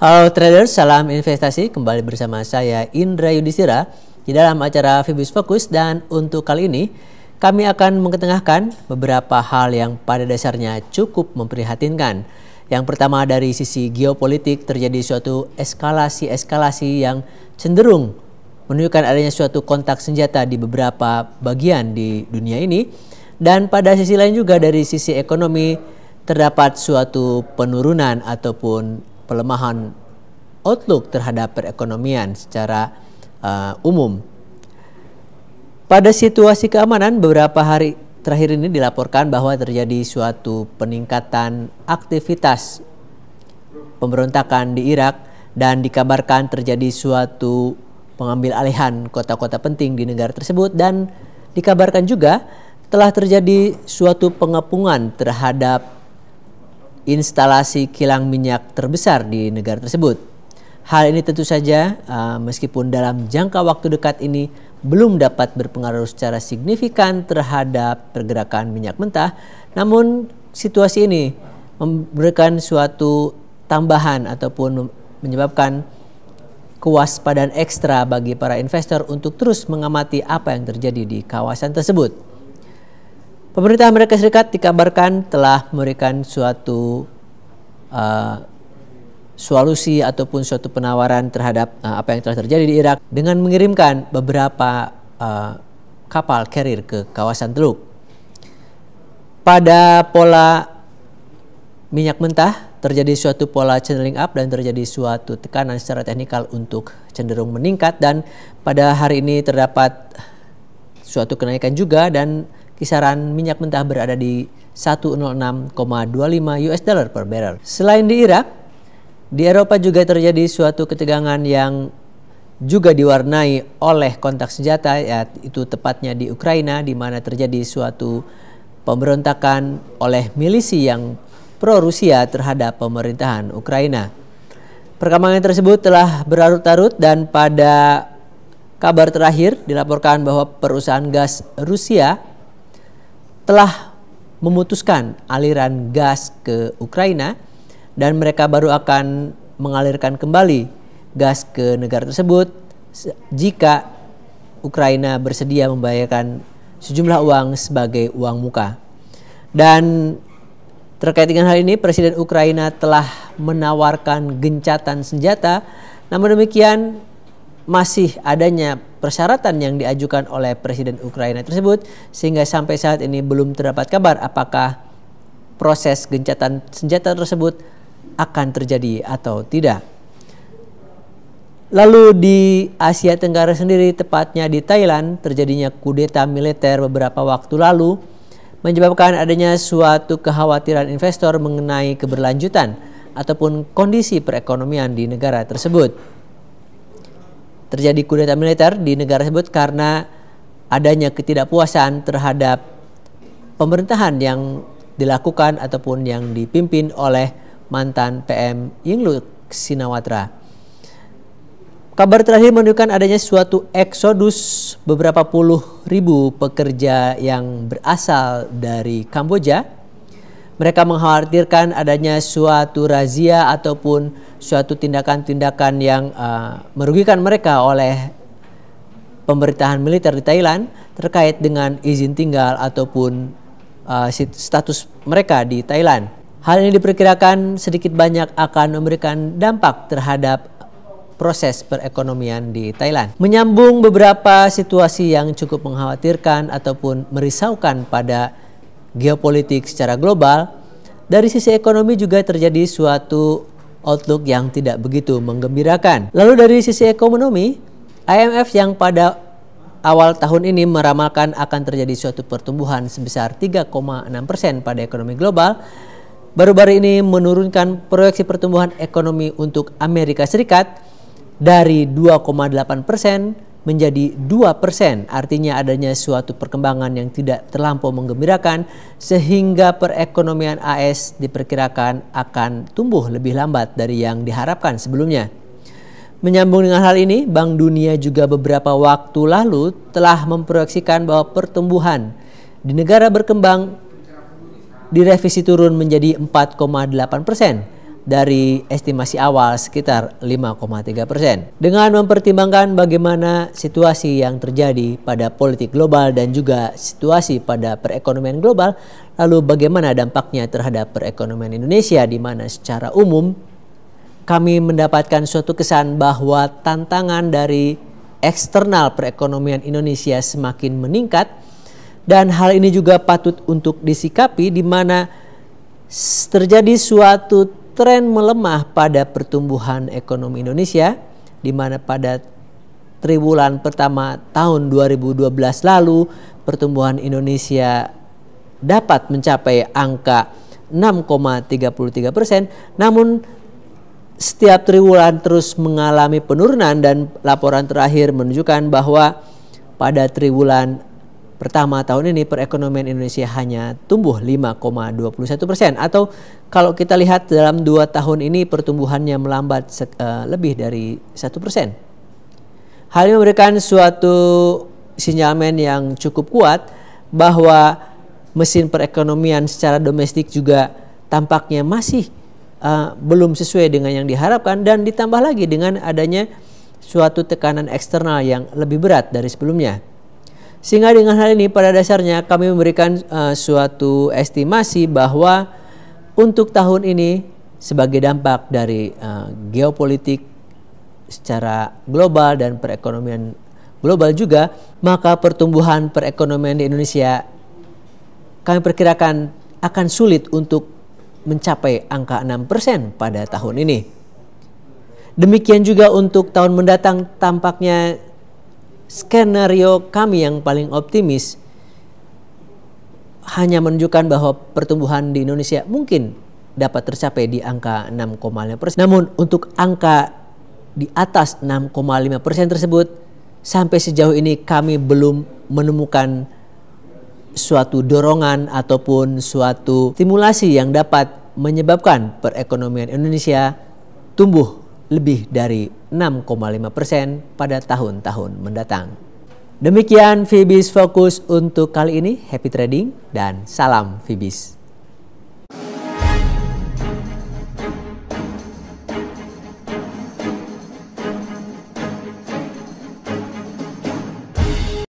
Halo traders, salam investasi. Kembali bersama saya Indra Yudhistira di dalam acara Fibus Fokus dan untuk kali ini kami akan mengetengahkan beberapa hal yang pada dasarnya cukup memprihatinkan. Yang pertama dari sisi geopolitik terjadi suatu eskalasi-eskalasi yang cenderung menunjukkan adanya suatu kontak senjata di beberapa bagian di dunia ini. Dan pada sisi lain juga dari sisi ekonomi terdapat suatu penurunan ataupun pelemahan outlook terhadap perekonomian secara uh, umum. Pada situasi keamanan beberapa hari terakhir ini dilaporkan bahwa terjadi suatu peningkatan aktivitas pemberontakan di Irak dan dikabarkan terjadi suatu pengambil alihan kota-kota penting di negara tersebut dan dikabarkan juga telah terjadi suatu pengepungan terhadap instalasi kilang minyak terbesar di negara tersebut. Hal ini tentu saja uh, meskipun dalam jangka waktu dekat ini belum dapat berpengaruh secara signifikan terhadap pergerakan minyak mentah, namun situasi ini memberikan suatu tambahan ataupun menyebabkan kewaspadaan ekstra bagi para investor untuk terus mengamati apa yang terjadi di kawasan tersebut. Pemerintah Amerika Serikat dikabarkan telah memberikan suatu uh, solusi ataupun suatu penawaran terhadap uh, apa yang telah terjadi di Irak dengan mengirimkan beberapa uh, kapal carrier ke kawasan Teluk. Pada pola minyak mentah terjadi suatu pola channeling up dan terjadi suatu tekanan secara teknikal untuk cenderung meningkat dan pada hari ini terdapat suatu kenaikan juga dan kisaran minyak mentah berada di 106,25 US dollar per barrel. Selain di Irak, di Eropa juga terjadi suatu ketegangan yang juga diwarnai oleh kontak senjata yaitu tepatnya di Ukraina di mana terjadi suatu pemberontakan oleh milisi yang pro Rusia terhadap pemerintahan Ukraina. Perkembangan tersebut telah berlarut-larut dan pada kabar terakhir dilaporkan bahwa perusahaan gas Rusia telah memutuskan aliran gas ke Ukraina dan mereka baru akan mengalirkan kembali gas ke negara tersebut jika Ukraina bersedia membayarkan sejumlah uang sebagai uang muka. Dan terkait dengan hal ini Presiden Ukraina telah menawarkan gencatan senjata. Namun demikian masih adanya persyaratan yang diajukan oleh Presiden Ukraina tersebut sehingga sampai saat ini belum terdapat kabar apakah proses gencatan senjata tersebut akan terjadi atau tidak. Lalu di Asia Tenggara sendiri, tepatnya di Thailand, terjadinya kudeta militer beberapa waktu lalu menyebabkan adanya suatu kekhawatiran investor mengenai keberlanjutan ataupun kondisi perekonomian di negara tersebut terjadi kudeta militer di negara tersebut karena adanya ketidakpuasan terhadap pemerintahan yang dilakukan ataupun yang dipimpin oleh mantan PM Yingluck Sinawatra. Kabar terakhir menunjukkan adanya suatu eksodus beberapa puluh ribu pekerja yang berasal dari Kamboja mereka mengkhawatirkan adanya suatu razia ataupun suatu tindakan-tindakan yang uh, merugikan mereka oleh pemerintahan militer di Thailand terkait dengan izin tinggal ataupun uh, status mereka di Thailand. Hal ini diperkirakan sedikit banyak akan memberikan dampak terhadap proses perekonomian di Thailand. Menyambung beberapa situasi yang cukup mengkhawatirkan ataupun merisaukan pada geopolitik secara global, dari sisi ekonomi juga terjadi suatu outlook yang tidak begitu menggembirakan. Lalu dari sisi ekonomi, IMF yang pada awal tahun ini meramalkan akan terjadi suatu pertumbuhan sebesar 3,6 persen pada ekonomi global, baru-baru ini menurunkan proyeksi pertumbuhan ekonomi untuk Amerika Serikat dari 2,8 persen menjadi 2%, artinya adanya suatu perkembangan yang tidak terlampau menggembirakan sehingga perekonomian AS diperkirakan akan tumbuh lebih lambat dari yang diharapkan sebelumnya. Menyambung dengan hal ini, Bank Dunia juga beberapa waktu lalu telah memproyeksikan bahwa pertumbuhan di negara berkembang direvisi turun menjadi 4,8 persen dari estimasi awal sekitar 5,3 persen. Dengan mempertimbangkan bagaimana situasi yang terjadi pada politik global dan juga situasi pada perekonomian global, lalu bagaimana dampaknya terhadap perekonomian Indonesia di mana secara umum kami mendapatkan suatu kesan bahwa tantangan dari eksternal perekonomian Indonesia semakin meningkat dan hal ini juga patut untuk disikapi di mana terjadi suatu tren melemah pada pertumbuhan ekonomi Indonesia di mana pada triwulan pertama tahun 2012 lalu pertumbuhan Indonesia dapat mencapai angka 6,33 persen, namun setiap triwulan terus mengalami penurunan dan laporan terakhir menunjukkan bahwa pada triwulan Pertama, tahun ini perekonomian Indonesia hanya tumbuh 5,21 persen atau kalau kita lihat dalam dua tahun ini pertumbuhannya melambat eh, lebih dari satu persen. Hal ini memberikan suatu sinyalmen yang cukup kuat bahwa mesin perekonomian secara domestik juga tampaknya masih uh, belum sesuai dengan yang diharapkan dan ditambah lagi dengan adanya suatu tekanan eksternal yang lebih berat dari sebelumnya. Sehingga dengan hal ini pada dasarnya kami memberikan uh, suatu estimasi bahwa untuk tahun ini sebagai dampak dari uh, geopolitik secara global dan perekonomian global juga, maka pertumbuhan perekonomian di Indonesia kami perkirakan akan sulit untuk mencapai angka 6% pada tahun ini. Demikian juga untuk tahun mendatang tampaknya skenario kami yang paling optimis hanya menunjukkan bahwa pertumbuhan di Indonesia mungkin dapat tercapai di angka 6,5 persen. Namun untuk angka di atas 6,5 persen tersebut sampai sejauh ini kami belum menemukan suatu dorongan ataupun suatu stimulasi yang dapat menyebabkan perekonomian Indonesia tumbuh lebih dari 6,5 persen pada tahun-tahun mendatang. Demikian Fibis Fokus untuk kali ini. Happy trading dan salam Fibis.